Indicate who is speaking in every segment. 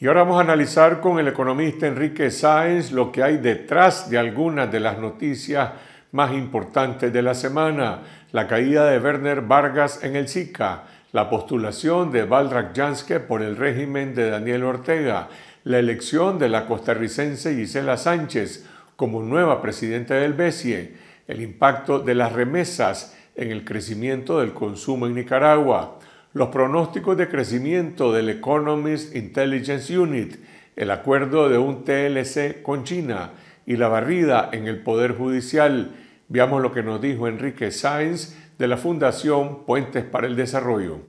Speaker 1: Y ahora vamos a analizar con el economista Enrique Sáenz lo que hay detrás de algunas de las noticias más importantes de la semana. La caída de Werner Vargas en el SICA, la postulación de Valdrak Janske por el régimen de Daniel Ortega, la elección de la costarricense Gisela Sánchez como nueva presidenta del BESIE, el impacto de las remesas en el crecimiento del consumo en Nicaragua, los pronósticos de crecimiento del Economist Intelligence Unit, el acuerdo de un TLC con China y la barrida en el Poder Judicial. Veamos lo que nos dijo Enrique Sainz de la Fundación Puentes para el Desarrollo.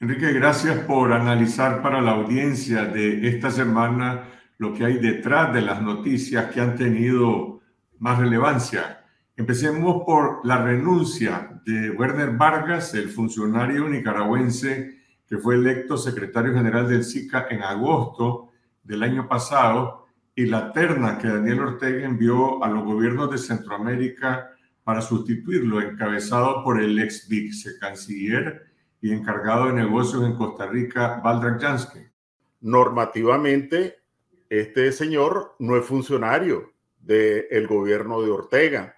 Speaker 1: Enrique, gracias por analizar para la audiencia de esta semana lo que hay detrás de las noticias que han tenido más relevancia. Empecemos por la renuncia de Werner Vargas, el funcionario nicaragüense que fue electo secretario general del SICA en agosto del año pasado, y la terna que Daniel Ortega envió a los gobiernos de Centroamérica para sustituirlo, encabezado por el ex vicecanciller y encargado de negocios en Costa Rica, Valdar Jansky. Normativamente,
Speaker 2: este señor no es funcionario del gobierno de Ortega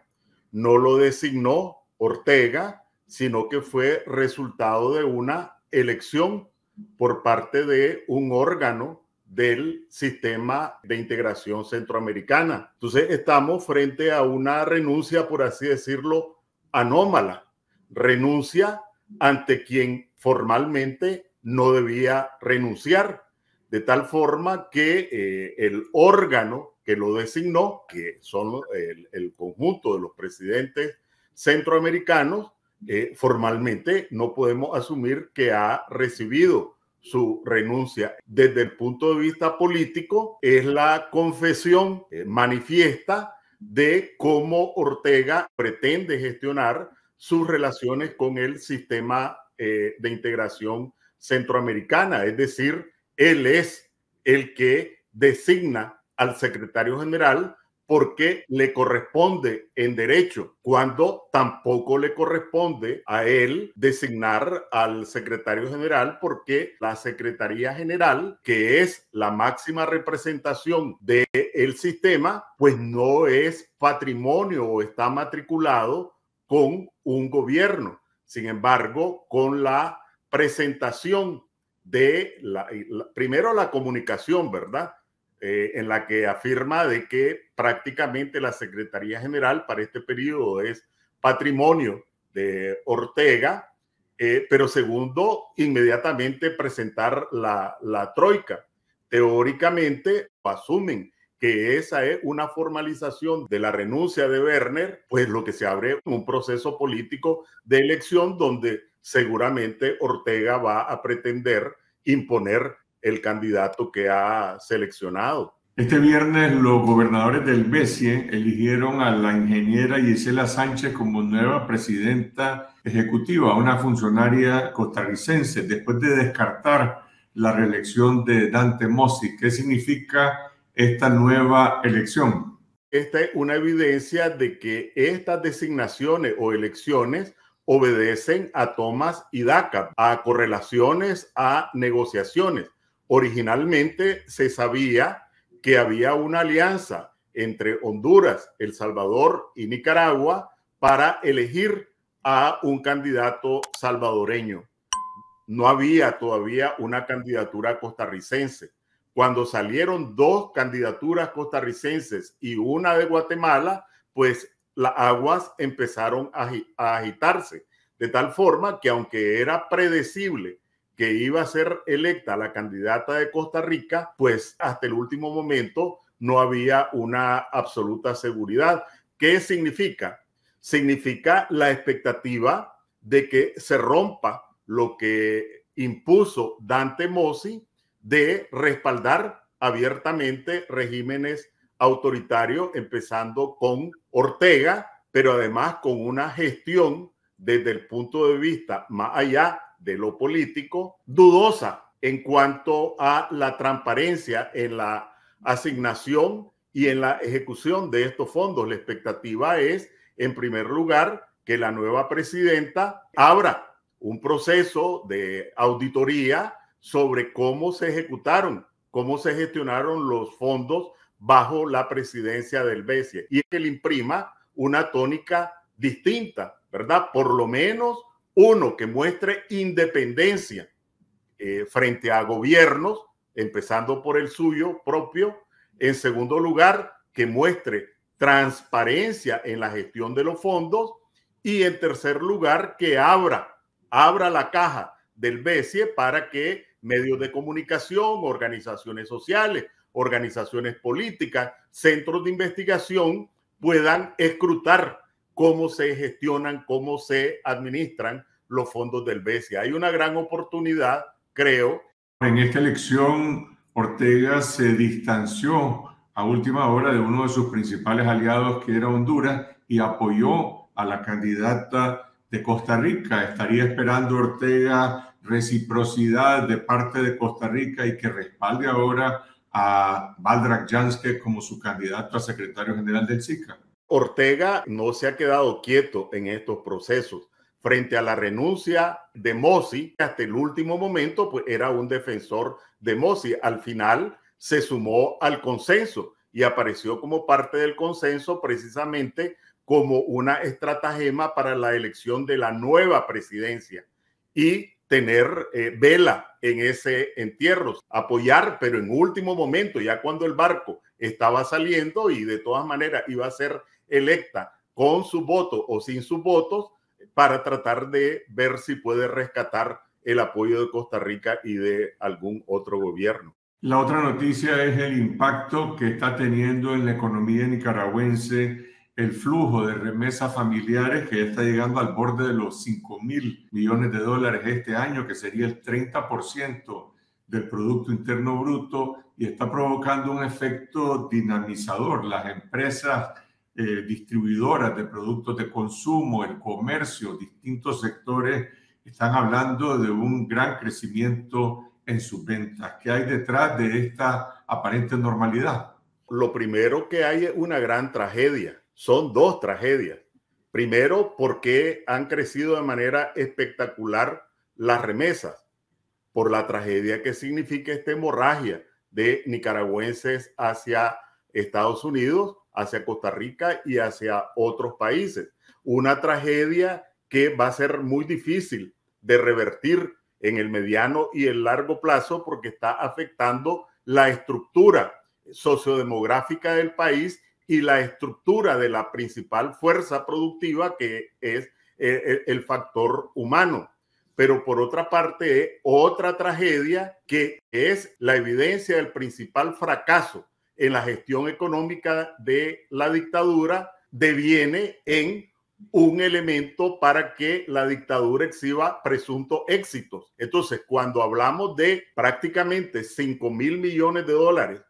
Speaker 2: no lo designó Ortega, sino que fue resultado de una elección por parte de un órgano del sistema de integración centroamericana. Entonces estamos frente a una renuncia, por así decirlo, anómala, renuncia ante quien formalmente no debía renunciar de tal forma que eh, el órgano que lo designó, que son el, conjunto de los presidentes centroamericanos, eh, formalmente no podemos asumir que ha recibido su renuncia. Desde el punto de vista político, es la confesión eh, manifiesta de cómo Ortega pretende gestionar sus relaciones con el sistema de integración centroamericana, es decir, él es el que designa al secretario general porque le corresponde en derecho, cuando tampoco le corresponde a él designar al secretario general, porque la Secretaría General, que es la máxima representación del sistema, pues no es patrimonio o está matriculado con un gobierno. Sin embargo, con la presentación de, la, primero, la comunicación, ¿verdad? Eh, en la que afirma de que prácticamente la Secretaría General para este periodo es patrimonio de Ortega, eh, pero segundo, inmediatamente presentar la, la troika. Teóricamente asumen que esa es una formalización de la renuncia de Werner, pues lo que se abre un proceso político de elección donde seguramente Ortega va a pretender imponer el candidato que ha seleccionado.
Speaker 1: Este viernes los gobernadores del BESIE eligieron a la ingeniera Gisela Sánchez como nueva presidenta ejecutiva, una funcionaria costarricense, después de descartar la reelección de Dante Mossi. ¿Qué significa esta nueva elección?
Speaker 2: Esta es una evidencia de que estas designaciones o elecciones obedecen a tomas y DACA, a correlaciones, a negociaciones. Originalmente se sabía que había una alianza entre Honduras, El Salvador y Nicaragua para elegir a un candidato salvadoreño. No había todavía una candidatura costarricense. Cuando salieron dos candidaturas costarricenses y una de Guatemala, pues las aguas empezaron a, agitarse, de tal forma que aunque era predecible que iba a ser electa la candidata de Costa Rica, pues hasta el último momento no había una absoluta seguridad. ¿Qué significa? Significa la expectativa de que se rompa lo que impuso Dante Mossi de respaldar abiertamente regímenes autoritarios, empezando con Ortega, pero además con una gestión desde el punto de vista más allá de lo político, dudosa en cuanto a la transparencia en la asignación y en la ejecución de estos fondos. La expectativa es, en primer lugar, que la nueva presidenta abra un proceso de auditoría sobre cómo se ejecutaron, cómo se gestionaron los fondos bajo la presidencia del BCE y que le imprima una tónica distinta, ¿verdad? Por lo menos uno que muestre independencia eh, frente a gobiernos, empezando por el suyo propio. En segundo lugar, que muestre transparencia en la gestión de los fondos. Y en tercer lugar, que abra, abra la caja del BCE para que medios de comunicación, organizaciones sociales, organizaciones políticas, centros de investigación puedan escrutar cómo se gestionan, cómo se administran los fondos del BCE. Hay una gran oportunidad,
Speaker 1: creo. En esta elección, Ortega se distanció a última hora de uno de sus principales aliados, que era Honduras, y apoyó a la candidata de Costa Rica. Estaría esperando Ortega reciprocidad de parte de Costa Rica y que respalde ahora a Valdrak Janske como su candidato a secretario general del SICA.
Speaker 2: Ortega no se ha quedado quieto en estos procesos. Frente a la renuncia de Mossi, hasta el último momento pues, era un defensor de Mossi. Al final se sumó al consenso y apareció como parte del consenso precisamente como una estratagema para la elección de la nueva presidencia. Y tener eh, vela en ese entierro, apoyar, pero en último momento, ya cuando el barco estaba saliendo y de todas maneras iba a ser electa con su voto o sin sus votos, para tratar de ver si puede rescatar el apoyo de Costa Rica y de algún otro gobierno.
Speaker 1: La otra noticia es el impacto que está teniendo en la economía nicaragüense el flujo de remesas familiares que está llegando al borde de los 5 mil millones de dólares este año, que sería el 30% del Producto Interno Bruto, y está provocando un efecto dinamizador. Las empresas eh, distribuidoras de productos de consumo, el comercio, distintos sectores, están hablando de un gran crecimiento en sus ventas. ¿Qué hay detrás de esta aparente normalidad? Lo primero que hay es una gran tragedia son dos tragedias.
Speaker 2: Primero, porque han crecido de manera espectacular las remesas, por la tragedia que significa esta hemorragia de nicaragüenses hacia Estados Unidos, hacia Costa Rica y hacia otros países. Una tragedia que va a ser muy difícil de revertir en el mediano y el largo plazo porque está afectando la estructura sociodemográfica del país y la estructura de la principal fuerza productiva que es e, e, el factor humano. Pero por otra parte, otra tragedia que es la evidencia del principal fracaso en la gestión económica de la dictadura deviene en un elemento para que la dictadura exhiba presuntos éxitos. Entonces, cuando hablamos de prácticamente 5 mil millones de dólares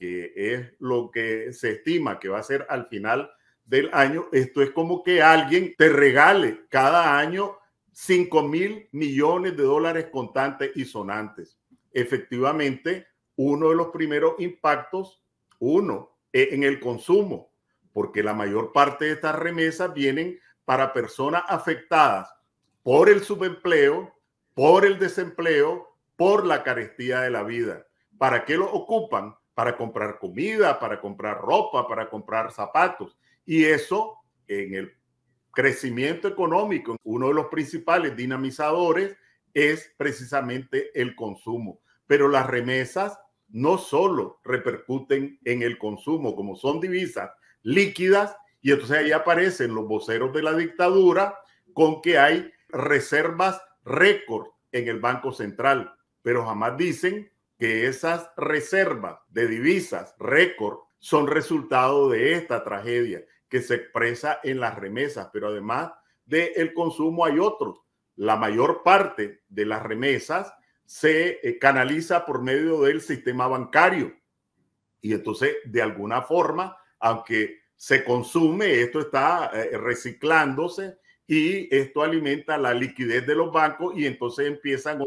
Speaker 2: que es lo que se estima que va a ser al final del año. Esto es como que alguien te regale cada año 5 mil millones de dólares contantes y sonantes. Efectivamente, uno de los primeros impactos, uno, e-, en el consumo, porque la mayor parte de estas remesas vienen para personas afectadas por el subempleo, por el desempleo, por la carestía de la vida. ¿Para qué lo ocupan? para comprar comida, para comprar ropa, para comprar zapatos. Y eso en el crecimiento económico, uno de los principales dinamizadores es precisamente el consumo. Pero las remesas no solo repercuten en el consumo, como son divisas líquidas, y entonces ahí aparecen los voceros de la dictadura con que hay reservas récord en el Banco Central, pero jamás dicen que esas reservas de divisas récord son resultado de esta tragedia que se expresa en las remesas, pero además del el consumo hay otro. La mayor parte de las remesas se eh, canaliza por medio del sistema bancario. Y entonces, de alguna forma, aunque se consume, esto está eh, reciclándose y esto alimenta la liquidez de los bancos y entonces empiezan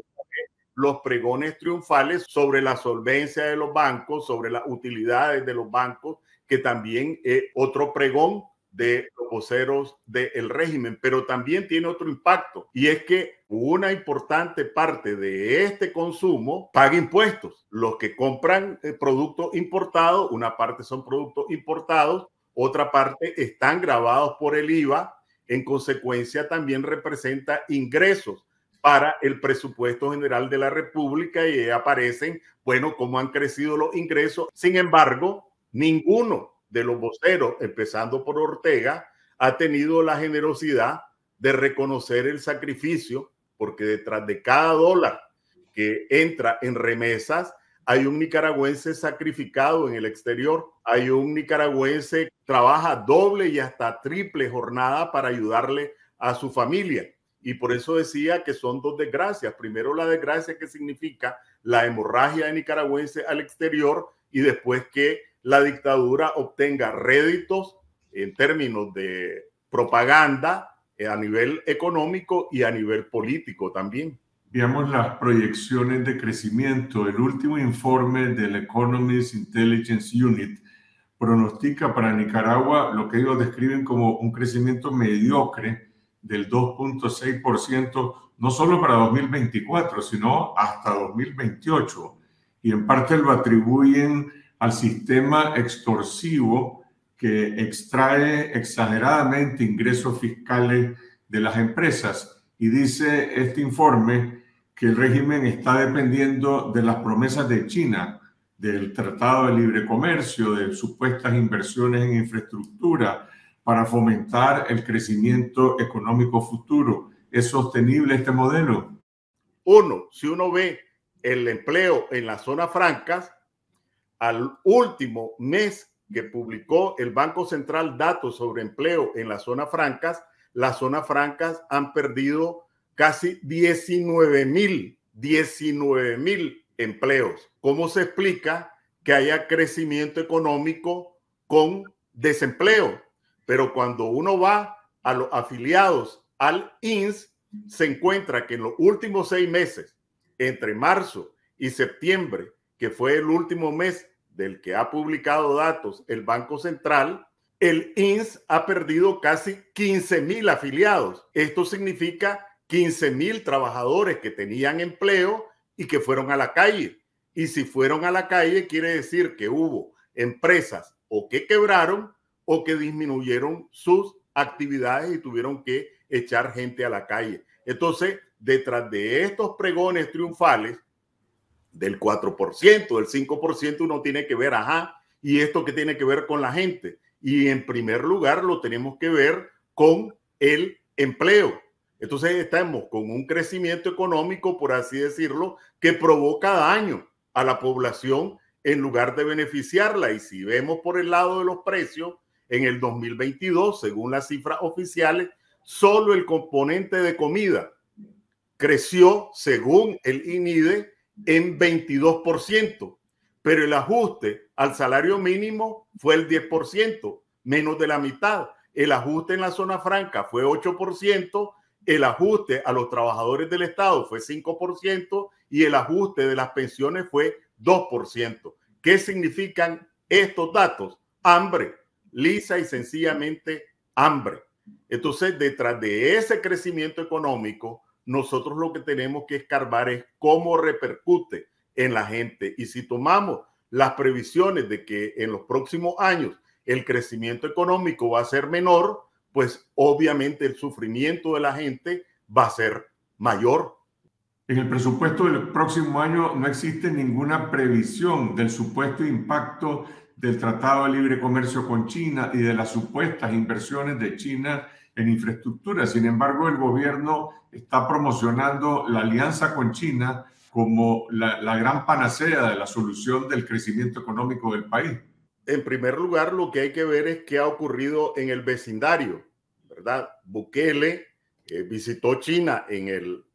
Speaker 2: los pregones triunfales sobre la solvencia de los bancos, sobre las utilidades de los bancos, que también es otro pregón de los voceros del régimen, pero también tiene otro impacto y es que una importante parte de este consumo paga impuestos. Los que compran eh, productos importados, una parte son productos importados, otra parte están grabados por el IVA, en consecuencia también representa ingresos para el presupuesto general de la República y aparecen, bueno, cómo han crecido los ingresos. Sin embargo, ninguno de los voceros, empezando por Ortega, ha tenido la generosidad de reconocer el sacrificio, porque detrás de cada dólar que entra en remesas, hay un nicaragüense sacrificado en el exterior, hay un nicaragüense que trabaja doble y hasta triple jornada para ayudarle a su familia. Y por eso decía que son dos desgracias. Primero la desgracia que significa la hemorragia de nicaragüenses al exterior y después que la dictadura obtenga réditos en términos de propaganda eh, a nivel económico y a nivel político también.
Speaker 1: Veamos las proyecciones de crecimiento. El último informe del Economist Intelligence Unit pronostica para Nicaragua lo que ellos describen como un crecimiento mediocre del 2.6%, no solo para 2024, sino hasta 2028. Y en parte lo atribuyen al sistema extorsivo que extrae exageradamente ingresos fiscales de las empresas. Y dice este informe que el régimen está dependiendo de las promesas de China, del Tratado de Libre Comercio, de supuestas inversiones en infraestructura, para fomentar el crecimiento económico futuro. ¿Es sostenible este modelo? Uno,
Speaker 2: si uno ve el empleo en las zonas francas, al último mes que publicó el Banco Central datos sobre empleo en las zonas francas, las zonas francas han perdido casi 19 mil, 19 mil empleos. ¿Cómo se explica que haya crecimiento económico con desempleo? Pero cuando uno va a los afiliados al INS, se encuentra que en los últimos seis meses, entre marzo y septiembre, que fue el último mes del que ha publicado datos el Banco Central, el INS ha perdido casi 15 mil afiliados. Esto significa 15 mil trabajadores que tenían empleo y que fueron a la calle. Y si fueron a la calle, quiere decir que hubo empresas o que quebraron o que disminuyeron sus actividades y tuvieron que echar gente a la calle. Entonces, detrás de estos pregones triunfales del 4%, del 5%, uno tiene que ver, ajá, y esto que tiene que ver con la gente. Y en primer lugar, lo tenemos que ver con el empleo. Entonces estamos con un crecimiento económico, por así decirlo, que provoca daño a la población en lugar de beneficiarla. Y si vemos por el lado de los precios, en el 2022, según las cifras oficiales, solo el componente de comida creció, según el INIDE, en 22%, pero el ajuste al salario mínimo fue el 10%, menos de la mitad. El ajuste en la zona franca fue 8%, el ajuste a los trabajadores del Estado fue 5% y el ajuste de las pensiones fue 2%. ¿Qué significan estos datos? Hambre, lisa y sencillamente hambre. Entonces, detrás de ese crecimiento económico, nosotros lo que tenemos que escarbar es cómo repercute en la gente. Y si tomamos las previsiones de que en los próximos años el crecimiento económico va a ser menor, pues obviamente el sufrimiento de la gente va a ser mayor.
Speaker 1: En el presupuesto del próximo año no existe ninguna previsión del supuesto impacto del Tratado de Libre Comercio con China y de las supuestas inversiones de China en infraestructura. Sin embargo, el gobierno está promocionando la alianza con China como la, gran panacea de la solución del crecimiento económico del país.
Speaker 2: En primer lugar, lo que hay que ver es qué ha ocurrido en el vecindario, ¿verdad? Bukele eh, visitó China en el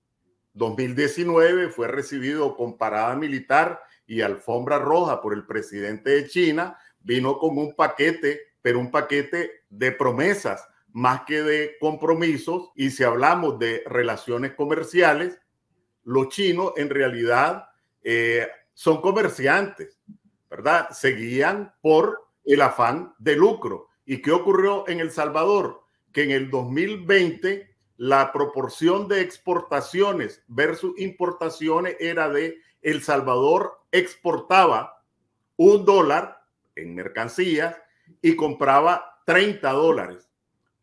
Speaker 2: 2019, fue recibido con parada militar y alfombra roja por el presidente de China, vino con un paquete, pero un paquete de promesas más que de compromisos. Y si hablamos de relaciones comerciales, los chinos en realidad eh, son comerciantes, ¿verdad? Seguían por el afán de lucro. ¿Y qué ocurrió en El Salvador? Que en el 2020 la proporción de exportaciones versus importaciones era de el Salvador exportaba un dólar en mercancías y compraba 30 dólares.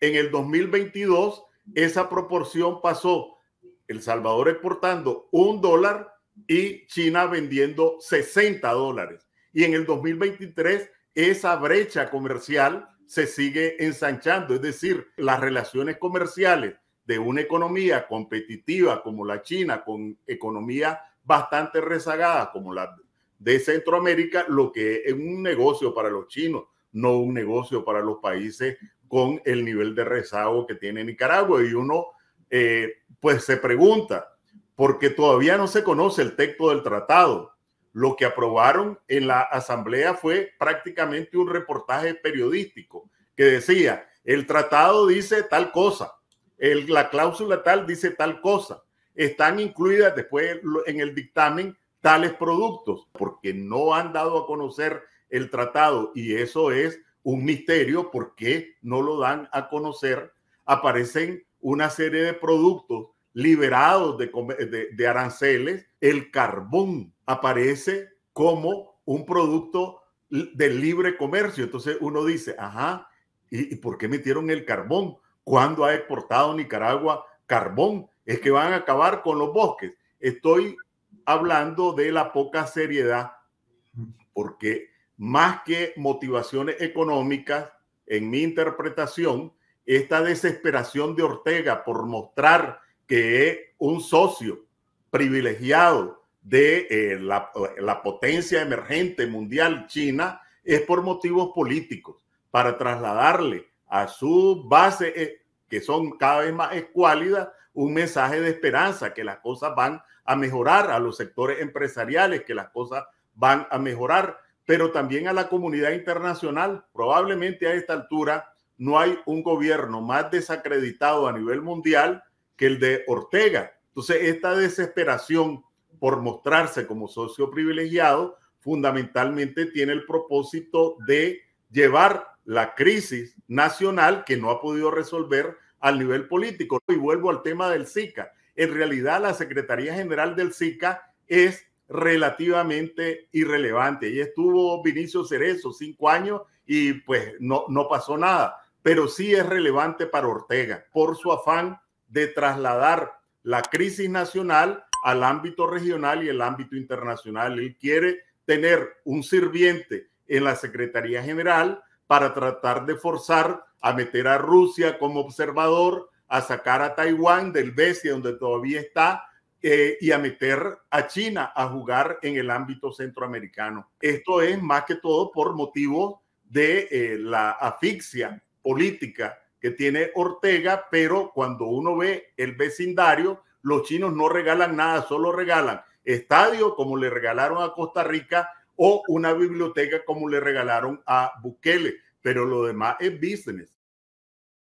Speaker 2: En el 2022, esa proporción pasó. El Salvador exportando un dólar y China vendiendo 60 dólares. Y en el 2023, esa brecha comercial se sigue ensanchando. Es decir, las relaciones comerciales de una economía competitiva como la China con economía bastante rezagadas, como la de Centroamérica, lo que es un negocio para los chinos, no un negocio para los países con el nivel de rezago que tiene Nicaragua. Y uno, eh, pues se pregunta, porque todavía no se conoce el texto del tratado. Lo que aprobaron en la asamblea fue prácticamente un reportaje periodístico que decía, el tratado dice tal cosa, la cláusula tal dice tal cosa, están incluidas después en el dictamen tales productos, porque no han dado a conocer el tratado y eso es un misterio, porque no lo dan a conocer? Aparecen una serie de productos liberados de, aranceles, el carbón aparece como un producto de libre comercio. Entonces uno dice, ajá, ¿y, ¿y por qué metieron el carbón? cuando ha exportado Nicaragua carbón? es que van a acabar con los bosques. Estoy hablando de la poca seriedad, porque más que motivaciones económicas, en mi interpretación, esta desesperación de Ortega por mostrar que es un socio privilegiado de eh, la, potencia emergente mundial China es por motivos políticos, para trasladarle a sus bases eh, que son cada vez más escuálidas, un mensaje de esperanza, que las cosas van a mejorar a los sectores empresariales, que las cosas van a mejorar, pero también a la comunidad internacional. Probablemente a esta altura no hay un gobierno más desacreditado a nivel mundial que el de Ortega. Entonces, esta desesperación por mostrarse como socio privilegiado fundamentalmente tiene el propósito de llevar la crisis nacional que no ha podido resolver al nivel político. Y vuelvo al tema del SICA. En realidad, la Secretaría General del SICA es relativamente irrelevante. Y estuvo Vinicio Cerezo cinco años y pues no, no pasó nada. Pero sí es relevante para Ortega por su afán de trasladar la crisis nacional al ámbito regional y el ámbito internacional. Él quiere tener un sirviente en la Secretaría General para tratar de forzar a meter a Rusia como observador, a sacar a Taiwán del BESI, donde todavía está, eh, y a meter a China a jugar en el ámbito centroamericano. Esto es más que todo por motivo de eh, la asfixia política que tiene Ortega, pero cuando uno ve el vecindario, los chinos no regalan nada, solo regalan estadio, como le regalaron a Costa Rica, o una biblioteca como le regalaron a Bukele, pero lo demás es business.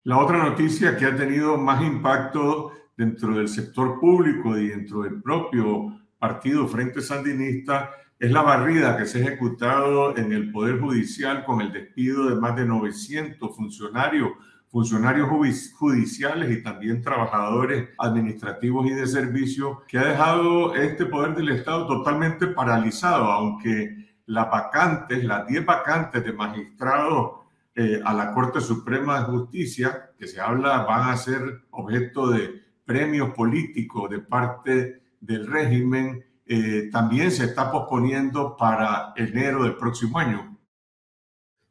Speaker 1: La otra noticia que ha tenido más impacto dentro del sector público y dentro del propio partido Frente Sandinista es la barrida que se ha ejecutado en el Poder Judicial con el despido de más de 900 funcionarios funcionarios judiciales y también trabajadores administrativos y de servicio, que ha dejado este poder del Estado totalmente paralizado, aunque las vacantes, las 10 vacantes de magistrados eh, a la Corte Suprema de Justicia, que se habla van a ser objeto de premios políticos de parte del régimen, eh, también se está posponiendo para enero del próximo año.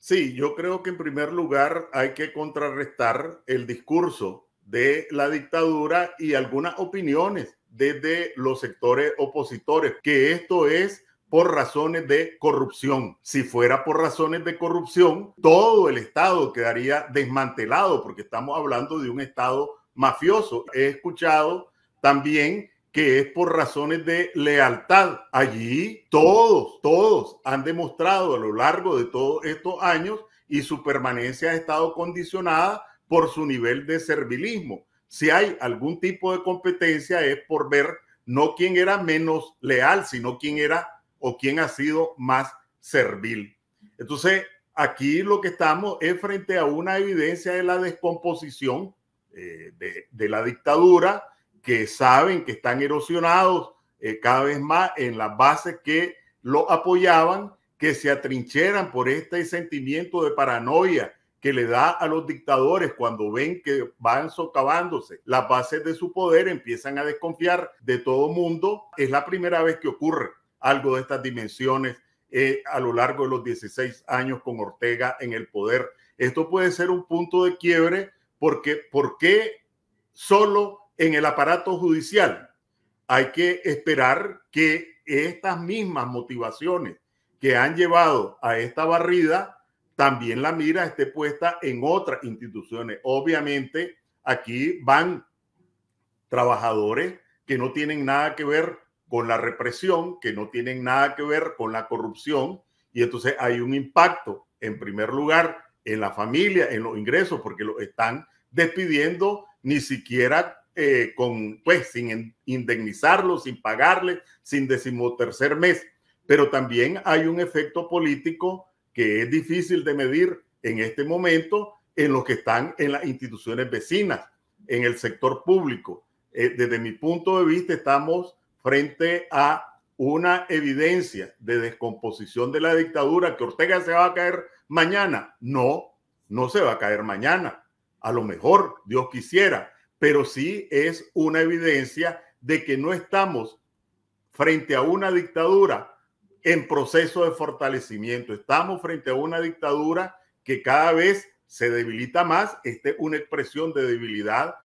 Speaker 2: Sí, yo creo que en primer lugar hay que contrarrestar el discurso de la dictadura y algunas opiniones desde los sectores opositores, que esto es por razones de corrupción. Si fuera por razones de corrupción, todo el Estado quedaría desmantelado, porque estamos hablando de un Estado mafioso. He escuchado también que es por razones de lealtad. Allí todos, todos han demostrado a lo largo de todos estos años y su permanencia ha estado condicionada por su nivel de servilismo. Si hay algún tipo de competencia es por ver no quién era menos leal, sino quién era o quién ha sido más servil. Entonces, aquí lo que estamos es frente a una evidencia de la descomposición eh, de la dictadura, que saben que están erosionados eh, cada vez más en las bases que lo apoyaban, que se atrincheran por este sentimiento de paranoia que le da a los dictadores cuando ven que van socavándose las bases de su poder, empiezan a desconfiar de todo mundo. Es la primera vez que ocurre algo de estas dimensiones eh, a lo largo de los 16 años con Ortega en el poder. Esto puede ser un punto de quiebre porque ¿por solo en el aparato judicial. Hay que esperar que estas mismas motivaciones que han llevado a esta barrida, también la mira esté puesta en otras instituciones. Obviamente, aquí van trabajadores que no tienen nada que ver con la represión, que no tienen nada que ver con la corrupción, y entonces hay un impacto, en primer lugar, en la familia, en los ingresos, porque lo están despidiendo ni siquiera eh, con, pues, sin indemnizarlo, sin pagarle, sin decimotercer mes. Pero también hay un efecto político que es difícil de medir en este momento en los que están en las instituciones vecinas, en el sector público. Eh, desde mi punto de vista, estamos frente a una evidencia de descomposición de la dictadura, que Ortega se va a caer mañana. No, no se va a caer mañana. A lo mejor, Dios quisiera, pero sí es una evidencia de que no estamos frente a una dictadura en proceso de fortalecimiento. Estamos frente a una dictadura que cada vez se debilita más. Esta es una expresión de debilidad